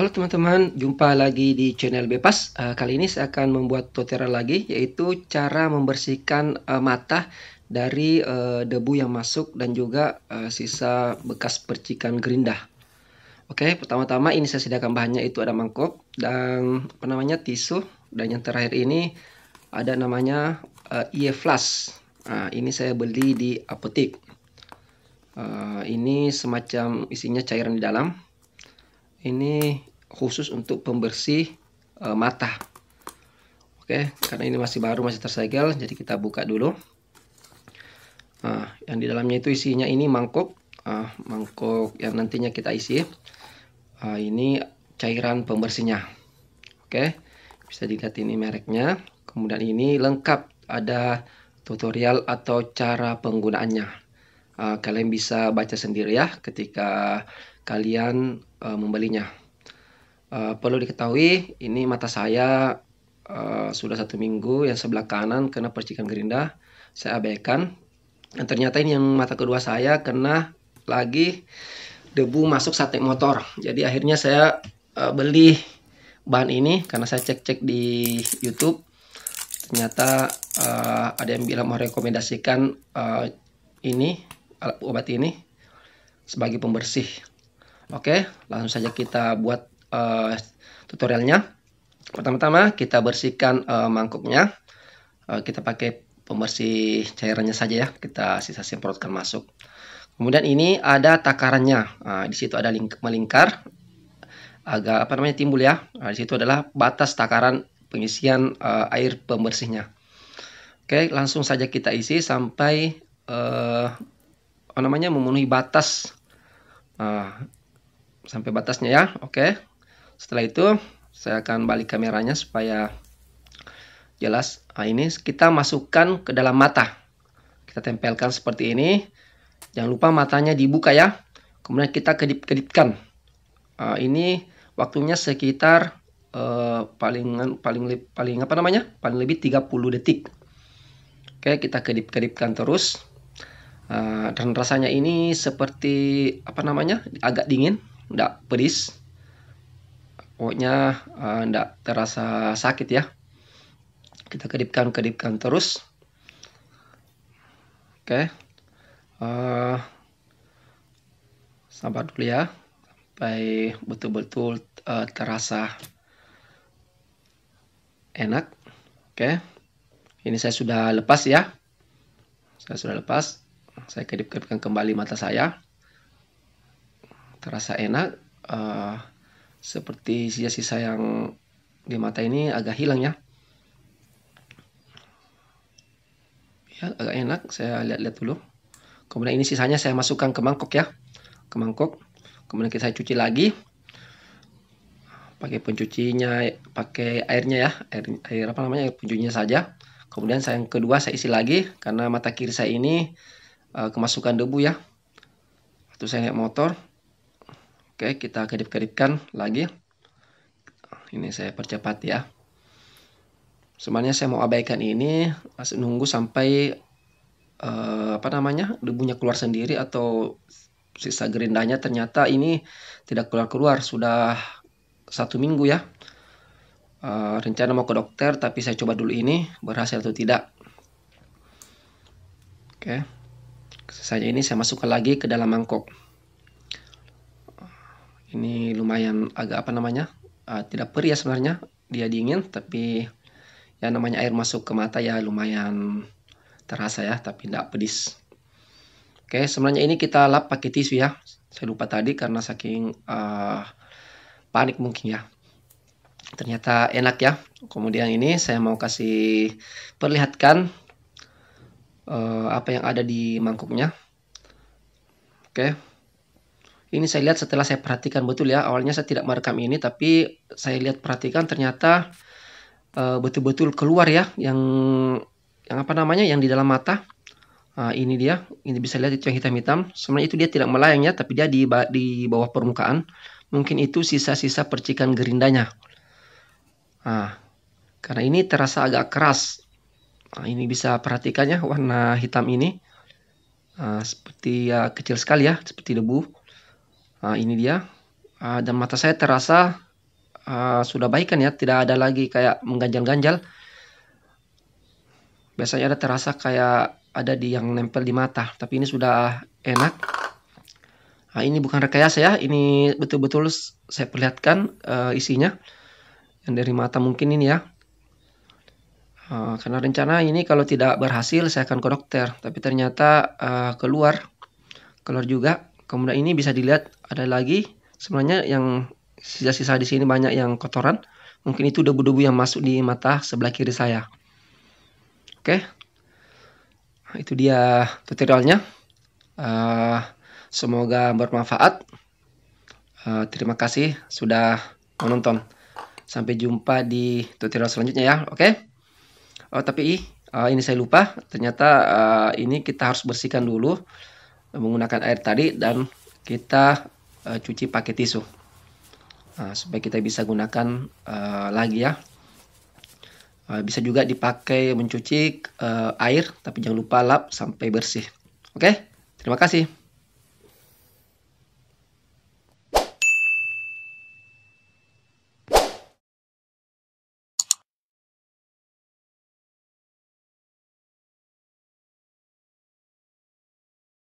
Halo teman-teman, jumpa lagi di channel bebas Uh, kali ini saya akan membuat tutorial lagi, yaitu cara membersihkan uh, mata dari uh, debu yang masuk dan juga uh, sisa bekas percikan gerinda Oke, okay, pertama-tama ini saya sediakan bahannya itu ada mangkok dan apa namanya tisu dan yang terakhir ini ada namanya uh, IE Flash. Nah, ini saya beli di apotek. Uh, ini semacam isinya cairan di dalam ini khusus untuk pembersih e, mata. Oke, karena ini masih baru, masih tersegel, jadi kita buka dulu. Nah, yang di dalamnya itu isinya ini mangkok, ah, mangkok yang nantinya kita isi. Ah, ini cairan pembersihnya. Oke, bisa dilihat ini mereknya. Kemudian ini lengkap ada tutorial atau cara penggunaannya. Ah, kalian bisa baca sendiri ya ketika kalian eh, membelinya. Eh, perlu diketahui ini mata saya uh, sudah satu minggu yang sebelah kanan kena percikan gerinda saya abaikan dan ternyata ini yang mata kedua saya kena lagi debu masuk sate motor jadi akhirnya saya uh, beli bahan ini karena saya cek-cek di YouTube ternyata uh, ada yang bilang merekomendasikan uh, ini obat ini sebagai pembersih oke langsung saja kita buat uh, tutorialnya. Pertama-tama kita bersihkan uh, mangkuknya. Uh, kita pakai pembersih cairannya saja ya. Kita sisa-semprotkan masuk. Kemudian ini ada takarannya. Uh, di situ ada melingkar agak apa namanya timbul ya. Nah, di situ adalah batas takaran pengisian uh, air pembersihnya. Oke, langsung saja kita isi sampai uh, apa namanya memenuhi batas uh, sampai batasnya ya. Oke setelah itu saya akan balik kameranya supaya jelas nah ini kita masukkan ke dalam mata kita tempelkan seperti ini jangan lupa matanya dibuka ya kemudian kita kedip-kedipkan nah, ini waktunya sekitar uh, paling paling paling apa namanya paling lebih 30 detik oke kita kedip-kedipkan terus uh, dan rasanya ini seperti apa namanya agak dingin tidak pedis pokoknya tidak eh, uh, terasa sakit ya kita kedipkan kedipkan terus oke okay. uh, eh, sabar dulu ya sampai betul-betul uh, terasa enak oke okay. ini saya sudah lepas ya saya sudah lepas saya kedip-kedipkan kembali mata saya terasa enak uh, seperti sisa-sisa yang di mata ini agak hilang ya ya agak enak saya lihat-lihat dulu kemudian ini sisanya saya masukkan ke mangkok ya ke mangkok kemudian kita cuci lagi pakai pencucinya pakai airnya ya air, air apa namanya air pencucinya saja kemudian saya yang kedua saya isi lagi karena mata kiri saya ini uh, kemasukan debu ya Itu saya naik motor Oke, kita kedip-kedipkan lagi. Ini saya percepat ya. Sebenarnya saya mau abaikan ini, nunggu sampai uh, apa namanya debunya keluar sendiri atau sisa gerindanya ternyata ini tidak keluar-keluar sudah satu minggu ya. Uh, rencana mau ke dokter tapi saya coba dulu ini berhasil atau tidak. Oke, sisanya ini saya masukkan lagi ke dalam mangkok ini lumayan agak apa namanya uh, tidak perih ya sebenarnya dia dingin tapi ya namanya air masuk ke mata ya lumayan terasa ya tapi tidak pedis oke sebenarnya ini kita lap pakai tisu ya saya lupa tadi karena saking uh, panik mungkin ya ternyata enak ya kemudian ini saya mau kasih perlihatkan uh, apa yang ada di mangkuknya oke okay ini saya lihat setelah saya perhatikan betul ya awalnya saya tidak merekam ini tapi saya lihat perhatikan ternyata eh, betul-betul uh, keluar ya yang yang apa namanya yang di dalam mata nah, ini dia ini bisa lihat itu yang hitam-hitam sebenarnya itu dia tidak melayang ya tapi dia di di bawah permukaan mungkin itu sisa-sisa percikan gerindanya nah, karena ini terasa agak keras nah, ini bisa perhatikan ya, warna hitam ini nah, seperti ya kecil sekali ya seperti debu uh, ini dia uh, dan mata saya terasa uh, sudah baik kan ya tidak ada lagi kayak mengganjal-ganjal biasanya ada terasa kayak ada di yang nempel di mata tapi ini sudah enak nah, ini bukan rekayasa ya ini betul-betul saya perlihatkan uh, isinya yang dari mata mungkin ini ya uh, karena rencana ini kalau tidak berhasil saya akan ke dokter tapi ternyata uh, keluar keluar juga Kemudian ini bisa dilihat ada lagi sebenarnya yang sisa-sisa di sini banyak yang kotoran. Mungkin itu debu-debu yang masuk di mata sebelah kiri saya. Oke. Itu dia tutorialnya. Uh, semoga bermanfaat. Uh, terima kasih sudah menonton. Sampai jumpa di tutorial selanjutnya ya. Oke. Oh, tapi uh, ini saya lupa. Ternyata uh, ini kita harus bersihkan dulu menggunakan air tadi dan kita uh, cuci pakai tisu nah, supaya kita bisa gunakan uh, lagi ya uh, bisa juga dipakai mencuci uh, air tapi jangan lupa lap sampai bersih oke terima kasih